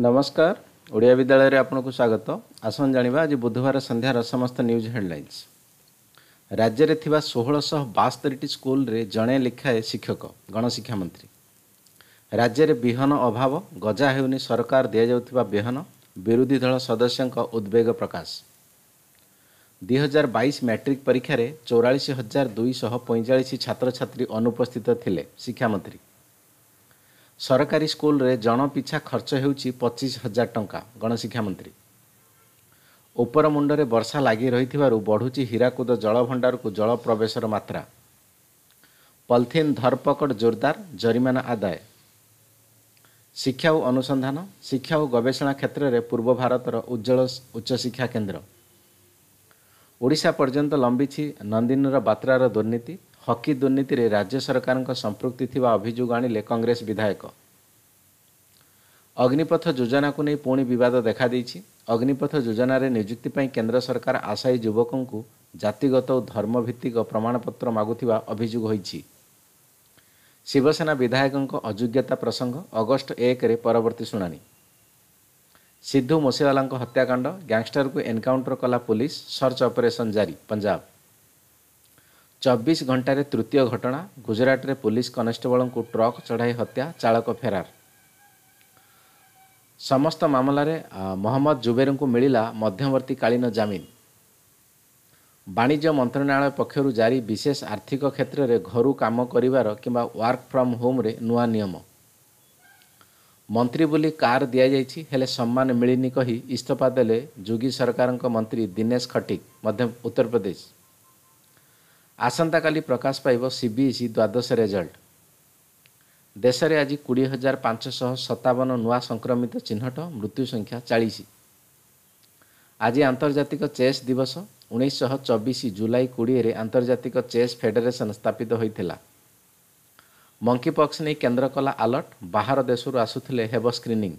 ନମସ୍କାର ଓଡ଼ିଆ ବିଦ୍ୟାଳୟରେ ଆପଣଙ୍କୁ ସ୍ୱାଗତ ଆସନ୍ତୁ ଜାଣିବା ଆଜି ବୁଧବାର ସନ୍ଧ୍ୟାର ସମସ୍ତ ନ୍ୟୁଜ୍ ହେଡ଼ଲାଇନ୍ସ ରାଜ୍ୟରେ ଥିବା ଷୋହଳଶହ ବାସ୍ତରିଟି ସ୍କୁଲରେ ଜଣେ ଲେଖାଏ ଶିକ୍ଷକ ଗଣଶିକ୍ଷାମନ୍ତ୍ରୀ ରାଜ୍ୟରେ ବିହନ ଅଭାବ ଗଜା ହେଉନି ସରକାର ଦିଆଯାଉଥିବା ବିହନ ବିରୋଧୀ ଦଳ ସଦସ୍ୟଙ୍କ ଉଦ୍ବେଗ ପ୍ରକାଶ ଦୁଇ ହଜାର ବାଇଶ ମ୍ୟାଟ୍ରିକ୍ ପରୀକ୍ଷାରେ ଚଉରାଳିଶ ହଜାର ଦୁଇଶହ ପଇଁଚାଳିଶ ଛାତ୍ରଛାତ୍ରୀ ଅନୁପସ୍ଥିତ ଥିଲେ ଶିକ୍ଷାମନ୍ତ୍ରୀ ସରକାରୀ ସ୍କୁଲରେ ଜଣ ପିଛା ଖର୍ଚ୍ଚ ହେଉଛି ପଚିଶ ହଜାର ଟଙ୍କା ଗଣଶିକ୍ଷାମନ୍ତ୍ରୀ ଉପର ମୁଣ୍ଡରେ ବର୍ଷା ଲାଗି ରହିଥିବାରୁ ବଢ଼ୁଛି ହୀରାକୁଦ ଜଳଭଣ୍ଡାରକୁ ଜଳ ପ୍ରବେଶର ମାତ୍ରା ପଲିଥିନ୍ ଧରପକଡ଼ ଜୋରଦାର ଜରିମାନା ଆଦାୟ ଶିକ୍ଷା ଓ ଅନୁସନ୍ଧାନ ଶିକ୍ଷା ଓ ଗବେଷଣା କ୍ଷେତ୍ରରେ ପୂର୍ବ ଭାରତର ଉଜ୍ଜଳ ଉଚ୍ଚଶିକ୍ଷା କେନ୍ଦ୍ର ଓଡ଼ିଶା ପର୍ଯ୍ୟନ୍ତ ଲମ୍ବିଛି ନନ୍ଦିନୀର ବାତ୍ରାର ଦୁର୍ନୀତି ହକି ଦୁର୍ନୀତିରେ ରାଜ୍ୟ ସରକାରଙ୍କ ସମ୍ପୃକ୍ତି ଥିବା ଅଭିଯୋଗ ଆଣିଲେ କଂଗ୍ରେସ ବିଧାୟକ ଅଗ୍ନିପଥ ଯୋଜନାକୁ ନେଇ ପୁଣି ବିବାଦ ଦେଖାଦେଇଛି ଅଗ୍ନିପଥ ଯୋଜନାରେ ନିଯୁକ୍ତି ପାଇଁ କେନ୍ଦ୍ର ସରକାର ଆଶାୟୀ ଯୁବକଙ୍କୁ ଜାତିଗତ ଓ ଧର୍ମ ଭିତ୍ତିକ ପ୍ରମାଣପତ୍ର ମାଗୁଥିବା ଅଭିଯୋଗ ହୋଇଛି ଶିବସେନା ବିଧାୟକଙ୍କ ଅଯୋଗ୍ୟତା ପ୍ରସଙ୍ଗ ଅଗଷ୍ଟ ଏକରେ ପରବର୍ତ୍ତୀ ଶୁଣାଣି ସିଦ୍ଧୁ ମୋସିୱାଲାଙ୍କ ହତ୍ୟାକାଣ୍ଡ ଗ୍ୟାଙ୍ଗଷ୍ଟରକୁ ଏନ୍କାଉଣ୍ଟର କଲା ପୁଲିସ୍ ସର୍ଚ୍ଚ ଅପରେସନ୍ ଜାରି ପଞ୍ଜାବ ଚବିଶ ଘଣ୍ଟାରେ ତୃତୀୟ ଘଟଣା ଗୁଜରାଟରେ ପୁଲିସ୍ କନେଷ୍ଟବଳଙ୍କୁ ଟ୍ରକ୍ ଚଢ଼ାଇ ହତ୍ୟା ଚାଳକ ଫେରାର ସମସ୍ତ ମାମଲାରେ ମହମ୍ମଦ ଜୁବେରଙ୍କୁ ମିଳିଲା ମଧ୍ୟବର୍ତ୍ତୀକାଳୀନ ଜାମିନ ବାଣିଜ୍ୟ ମନ୍ତ୍ରଣାଳୟ ପକ୍ଷରୁ ଜାରି ବିଶେଷ ଆର୍ଥିକ କ୍ଷେତ୍ରରେ ଘରୁ କାମ କରିବାର କିମ୍ବା ୱାର୍କ ଫ୍ରମ୍ ହୋମ୍ରେ ନୂଆ ନିୟମ ମନ୍ତ୍ରୀ ବୋଲି କାର୍ ଦିଆଯାଇଛି ହେଲେ ସମ୍ମାନ ମିଳିନି କହି ଇସ୍ତଫା ଦେଲେ ଯୋଗୀ ସରକାରଙ୍କ ମନ୍ତ୍ରୀ ଦିନେଶ ଖଟିକ୍ ମଧ୍ୟ ଉତ୍ତରପ୍ରଦେଶ ଆସନ୍ତାକାଲି ପ୍ରକାଶ ପାଇବ ସିବିଏସ୍ଇ ଦ୍ୱାଦଶ ରେଜଲ୍ଟ ଦେଶରେ ଆଜି କୋଡ଼ିଏ ହଜାର ପାଞ୍ଚଶହ ସତାବନ ନୂଆ ସଂକ୍ରମିତ ଚିହ୍ନଟ ମୃତ୍ୟୁ ସଂଖ୍ୟା ଚାଳିଶ ଆଜି ଆନ୍ତର୍ଜାତିକ ଚେସ୍ ଦିବସ ଉଣେଇଶହ ଚବିଶ ଜୁଲାଇ କୋଡ଼ିଏରେ ଆନ୍ତର୍ଜାତିକ ଚେସ୍ ଫେଡେରେସନ୍ ସ୍ଥାପିତ ହୋଇଥିଲା ମଙ୍କିପକ୍ସ ନେଇ କେନ୍ଦ୍ର କଲା ଆଲର୍ଟ ବାହାର ଦେଶରୁ ଆସୁଥିଲେ ହେବ ସ୍କ୍ରିନିଂ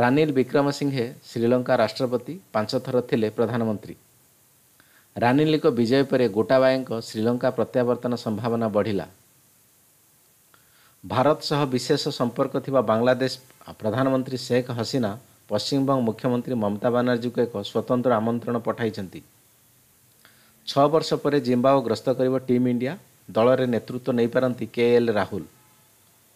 ରାନୀଲ ବିକ୍ରମସିଂହେ ଶ୍ରୀଲଙ୍କା ରାଷ୍ଟ୍ରପତି ପାଞ୍ଚ ଥର ଥିଲେ ପ୍ରଧାନମନ୍ତ୍ରୀ ରାନିଲଙ୍କ ବିଜୟ ପରେ ଗୋଟାବାୟଙ୍କ ଶ୍ରୀଲଙ୍କା ପ୍ରତ୍ୟାବର୍ତ୍ତନ ସମ୍ଭାବନା ବଢ଼ିଲା ଭାରତ ସହ ବିଶେଷ ସମ୍ପର୍କ ଥିବା ବାଂଲାଦେଶ ପ୍ରଧାନମନ୍ତ୍ରୀ ଶେଖ୍ ହସିନା ପଶ୍ଚିମବଙ୍ଗ ମୁଖ୍ୟମନ୍ତ୍ରୀ ମମତା ବାନାର୍ଜୀଙ୍କୁ ଏକ ସ୍ୱତନ୍ତ୍ର ଆମନ୍ତ୍ରଣ ପଠାଇଛନ୍ତି ଛଅ ବର୍ଷ ପରେ ଜିମ୍ବାଓ ଗସ୍ତ କରିବ ଟିମ୍ ଇଣ୍ଡିଆ ଦଳରେ ନେତୃତ୍ୱ ନେଇପାରନ୍ତି କେ ଏଲ୍ ରାହୁଲ